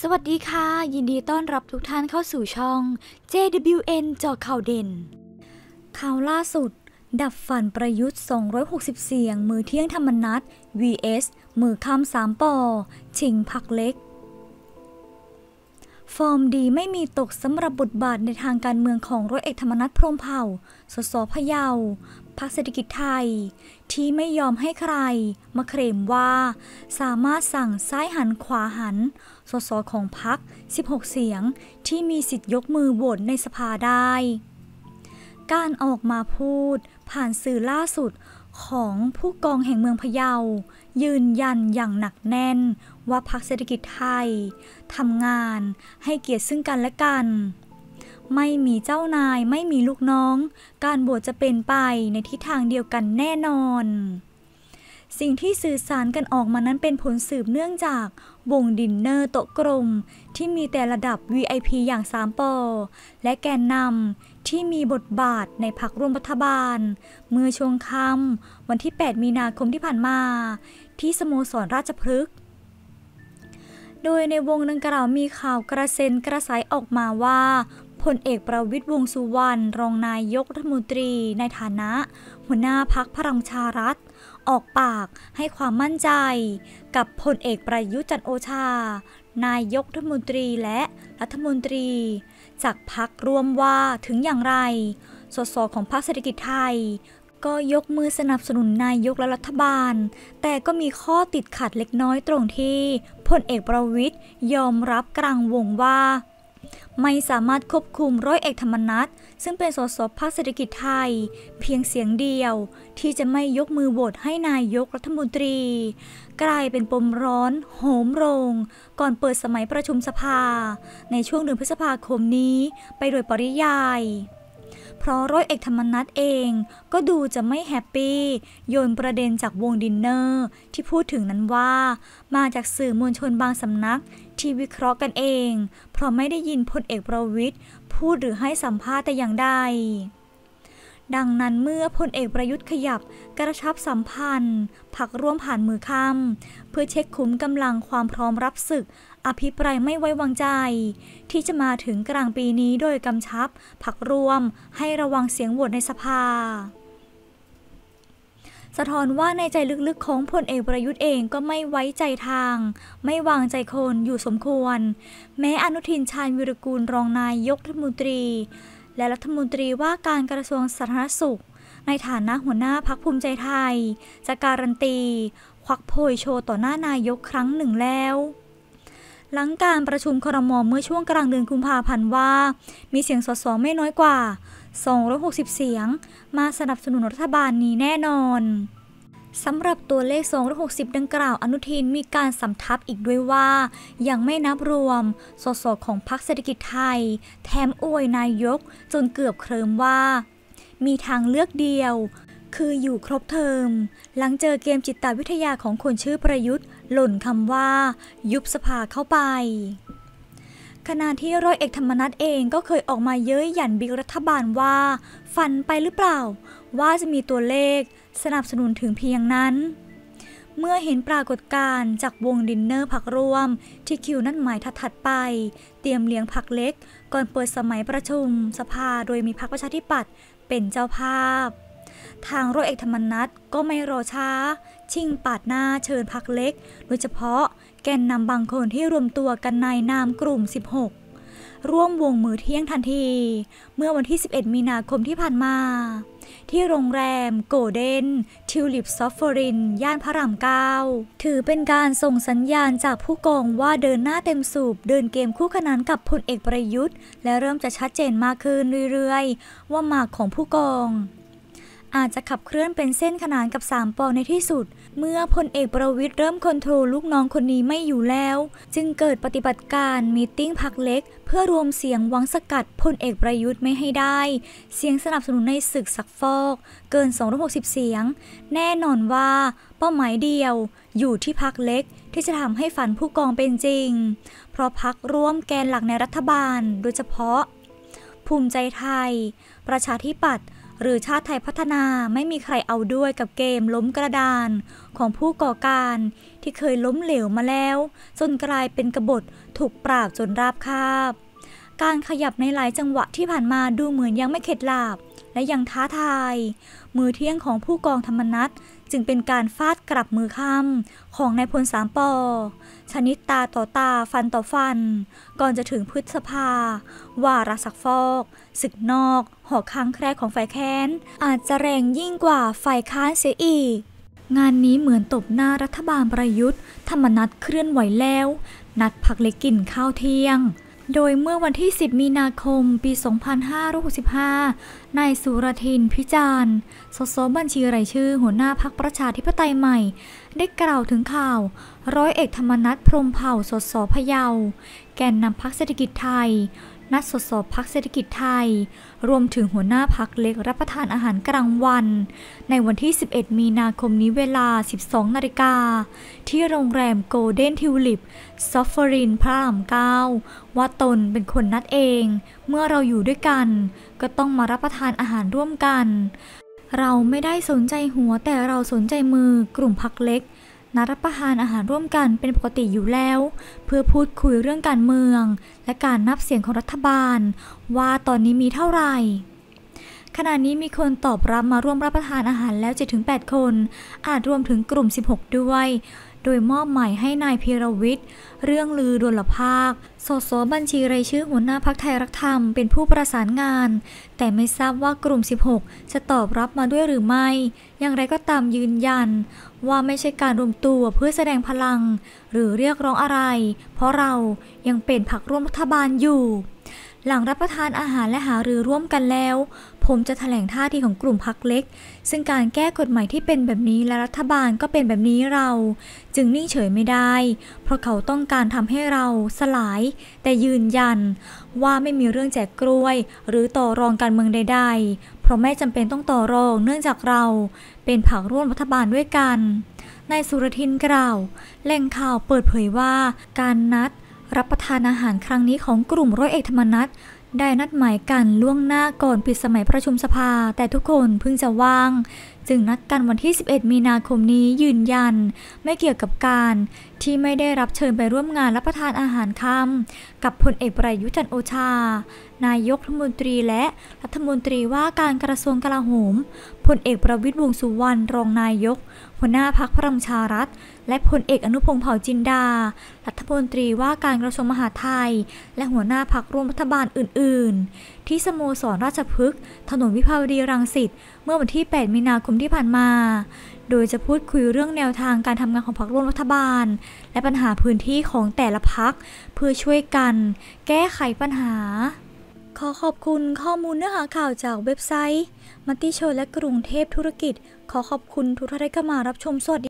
สวัสดีค่ะ ยินดีต้อนรับทุกท่านเข้าสู่ช่อง JWN จอข่าวเด่น ข่าวล่าสุด ดับฝันประยุทธ์ 260 เสียงมือเที่ยงธรรมนัต vs มือคำสามปอชิงพักเล็กฟอร์มดีไม่มีตกสำหรับบทบาทในทางการเมืองของร้อยเอกธรรมนัฐพรมเผ่า สสพะเยาพรรคเศรษฐกิจไทย ที่ไม่ยอมให้ใคร มาเคลมว่าสามารถสั่งซ้ายหันขวาหัน สสของพรรค16 เสียงที่มีสิทธิ์ยกมือโหวตในสภาได้ การออกมาพูดผ่านสื่อล่าสุดของผู้กองแห่งเมืองพะเยา ยืนยันอย่างหนักแน่นว่าพรรคเศรษฐกิจไทย ทำงานให้เกียรติซึ่งกันและกัน ไม่มีเจ้านายไม่มีลูกน้อง การบวชจะเป็นไปในทิศทางเดียวกันแน่นอน สิ่งที่สื่อสารกันออกมานั้นเป็นผลสืบเนื่องจากวงดินเนอร์โต๊ะกลมที่มีแต่ระดับ VIP อย่างสามปอ และแกนนำที่มีบทบาทในพรรคร่วมรัฐบาล เมื่อช่วงค่ำวันที่ 8 มีนาคมที่ผ่านมา ที่สโมสรราชพฤกษ์โดยในวงดังกล่าวมีข่าวกระเซ็นกระสายออกมาว่าพลเอกประวิตยวงสุวรรณรองนายกรัฐมนตรีในฐานะ หัวหน้าพักพลังชารัฐ ออกปากให้ความมั่นใจ กับพลเอกประยุจันโอชา นายกรัฐมนตรีและรัฐมนตรี จากพักรวมว่าถึงอย่างไรสสของพรรคเศรษฐกิจไทยก็ยกมือสนับสนุนนายกและรัฐบาล แต่ก็มีข้อติดขัดเล็กน้อยตรงที่พลเอกประวิทย์ยอมรับกลางวงว่า ไม่สามารถควบคุมร้อยเอกธรรมนัฐซึ่งเป็นสสพรรคเศรษฐกิจไทย เพียงเสียงเดียว ที่จะไม่ยกมือโหวตให้นายกรัฐมนตรี กลายเป็นปมร้อน โหมโรง ก่อนเปิดสมัยประชุมสภา ในช่วงเดือนพฤษภาคมนี้ ไปโดยปริยายเพราะร้อยเอกธรรมนัฐเองก็ดูจะไม่แฮปปี้ โยนประเด็นจากวงดินเนอร์ที่พูดถึงนั้นว่า มาจากสื่อมวลชนบางสำนักที่วิเคราะห์กันเอง เพราะไม่ได้ยินพลเอกประวิทย์พูดหรือให้สัมภาษณ์แต่อย่างใดดังนั้นเมื่อพลเอกประยุทธ์ขยับกระชับสัมพันธ์ ผักร่วมผ่านมือค้ำเพื่อเช็คคุ้มกำลังความพร้อมรับศึก อภิปรายไม่ไว้วางใจ ที่จะมาถึงกลางปีนี้โดยกำชับผักร่วมให้ระวังเสียงโหวตในสภา สะท้อนว่าในใจลึกๆ ของพลเอกประยุทธ์เองก็ไม่ไว้ใจทาง ไม่วางใจคนอยู่สมควร แม้อนุทินชาญวิรกูลรองนายยกรัฐมนตรีและรัฐมนตรีว่าการกระทรวงสาธารณสุข ในฐานะหัวหน้าพักภูมิใจไทย จะการันตี ควักโพยโชว์ต่อหน้านายกครั้งหนึ่งแล้ว หลังการประชุมครมเมื่อช่วงกลางเดือนกุมภาพันธ์ว่า มีเสียงสสไม่น้อยกว่า 260 เสียง มาสนับสนุนรัฐบาลนี้แน่นอนสำหรับตัวเลข 260 ดังกล่าวอนุทินมีการสำทับอีกด้วยว่า ยังไม่นับรวม สสของพรรคเศรษฐกิจไทยแถมอวยนายก จนเกือบเคลิมว่า มีทางเลือกเดียว คืออยู่ครบเทอมหลังเจอเกมจิตวิทยาของคนชื่อประยุทธ์ หล่นคำว่า ยุบสภาเข้าไปขณะที่ร้อยเอกธรรมนัฐเองก็เคยออกมาเย้ยหยันบิ๊กรัฐบาลว่าฝันไปหรือเปล่า ว่าจะมีตัวเลขสนับสนุนถึงเพียงนั้น เมื่อเห็นปรากฏการณ์จากวงดินเนอร์ผักรวมที่คิวนั่นหมายถัดๆไป เตรียมเลี้ยงผักเล็กก่อนเปิดสมัยประชุมสภาโดยมีพักประชาธิปัตย์เป็นเจ้าภาพ ทางร้อยเอกธรรมนัฐก็ไม่รอช้าชิงปาดหน้าเชิญพักเล็กโดยเฉพาะแกนนำบางคนที่รวมตัวกันในนามกลุ่ม 16 ร่วมวงมือเที่ยงทันที เมื่อวันที่ 11 มีนาคมที่ผ่านมา ที่โรงแรม โกลเด้น ทิวลิปซอฟฟอริน ย่านพระรามเก้าถือเป็นการส่งสัญญาณจากผู้กองว่าเดินหน้าเต็มสูบ เดินเกมคู่ขนานกับพลเอกประยุทธ์ และเริ่มจะชัดเจนมากขึ้นเรื่อยๆ ว่ามาของผู้กองอาจจะขับเคลื่อนเป็นเส้นขนานกับสามปอในที่สุด เมื่อพลเอกประวิทย์เริ่มคอนโทรลลูกน้องคนนี้ไม่อยู่แล้ว จึงเกิดปฏิบัติการมีติ้งพักเล็ก เพื่อรวมเสียงหวังสกัดพลเอกประยุทธ์ไม่ให้ได้ เสียงสนับสนุนในศึกสักฟอก เกิน 260 เสียง แน่นอนว่าเป้าหมายเดียวอยู่ที่พักเล็กที่จะทำให้ฝันผู้กองเป็นจริง เพราะพักร่วมแกนหลักในรัฐบาลโดยเฉพาะ ภูมิใจไทย ประชาธิปัตย์หรือชาติไทยพัฒนาไม่มีใครเอาด้วยกับเกมล้มกระดาน ของผู้ก่อการที่เคยล้มเหลวมาแล้ว จนกลายเป็นกบฏถูกปราบจนราบคาบ การขยับในหลายจังหวะที่ผ่านมาดูเหมือนยังไม่เข็ดหลาบและยังท้าทาย มือเที่ยงของผู้กองธรรมนัตจึงเป็นการฟาดกลับมือค่ำของนายพลสามปอชนิดตาต่อตาฟันต่อฟัน ก่อนจะถึงพฤษภาวาระสักฟอกศึกนอก หอกค้างแคร่ของฝ่ายแค้น อาจจะแรงยิ่งกว่าฝ่ายค้านเสียอีก งานนี้เหมือนตบหน้ารัฐบาลประยุทธ์ธรรมนัตเคลื่อนไหวแล้ว นัดพักเล็กกินข้าวเที่ยงโดยเมื่อวันที่ 10 มีนาคม ปี 2565 นายสุรทินพิจารณ์สสบัญชีรายชื่อ หัวหน้าพักประชาธิปไตยใหม่ ได้กล่าวถึงข่าว ร้อยเอกธรรมนัฐพรมเผ่าสสพะเยาแกนนำพักเศรษฐกิจไทยนัดสดสอบพักเศรษฐกิจไทย รวมถึงหัวหน้าพักเล็กรับประทานอาหารกลางวัน ในวันที่ 11 มีนาคมนี้เวลา 12นาฬิกาที่โรงแรมโกลเด้นทิวลิปซอฟฟอรินพระรามเก้าว่าตนเป็นคนนัดเอง เมื่อเราอยู่ด้วยกัน ก็ต้องมารับประทานอาหารร่วมกัน เราไม่ได้สนใจหัวแต่เราสนใจมือกลุ่มพักเล็กนัดรับประทานอาหารร่วมกันเป็นปกติอยู่แล้ว เพื่อพูดคุยเรื่องการเมือง และการนับเสียงของรัฐบาล ว่าตอนนี้มีเท่าไหร่ขณะนี้มีคนตอบรับมาร่วมรับประทานอาหารแล้ว7-8คน อาจรวมถึงกลุ่ม 16 ด้วยโดยมอบหมายให้นายพีรวิทย์เรื่องลือดลภาค สสบัญชีรายชื่อหัวหน้าพักไทยรักธรรมเป็นผู้ประสานงาน แต่ไม่ทราบว่ากลุ่ม 16 จะตอบรับมาด้วยหรือไม่ อย่างไรก็ตามยืนยัน ว่าไม่ใช่การรวมตัวเพื่อแสดงพลัง หรือเรียกร้องอะไร เพราะเรายังเป็นพรรคร่วมรัฐบาลอยู่ หลังรับประทานอาหารและหารือร่วมกันแล้วผมจะถแถลงท่าทีของกลุ่มพักเล็ก ซึ่งการแก้กฎหมายที่เป็นแบบนี้และรัฐบาลก็เป็นแบบนี้เรา จึงนิ่งเฉยไม่ได้ เพราะเขาต้องการทำให้เราสลาย แต่ยืนยันว่าไม่มีเรื่องแจกกล้วยหรือต่อรองการเมืองใดๆ เพราะไม่จำเป็นต้องต่อรองเนื่องจากเราเป็นผักร่วมรัฐบาลด้วยกัน นายสุรทินกล่าวแหล่งข่าวเปิดเผยว่าการนัดรับประทานอาหารครั้งนี้ของกลุ่มร้อยเอกธรรมนัฐได้นัดหมายกันล่วงหน้าก่อนปิดสมัยประชุมสภาแต่ทุกคนเพิ่งจะว่างจึงนัดกันวันที่ 11 มีนาคมนี้ยืนยัน ไม่เกี่ยวกับการที่ไม่ได้รับเชิญไปร่วมงานรับประทานอาหารค่ำกับพลเอกประยุทธ์จันโอชา นายกรัฐมนตรีและรัฐมนตรีว่าการกระทรวงกลาโหม พลเอกประวิตรวงสุวรรณรองนายก หัว หน้าพักพลังชารัฐ และพลเอกอนุพงศ์เผ่าจินดารัฐมนตรีว่าการกระทรวงมหาดไทย และหัวหน้าพักร่วมรัฐบาลอื่น ๆ ที่สโมสรราชพฤกษ์ถนนวิภาวดีรังสิตเมื่อวันที่ 8 มีนาคมที่ผ่านมา โดยจะพูดคุยเรื่องแนวทางการทำงานของพรรคร่วมรัฐบาล และปัญหาพื้นที่ของแต่ละพรรคเพื่อช่วยกันแก้ไขปัญหา ขอขอบคุณข้อมูลเนื้อหาข่าวจากเว็บไซต์มัติชนและกรุงเทพธุรกิจ ขอขอบคุณทุกท่านที่เข้ามารับชมสวัสดี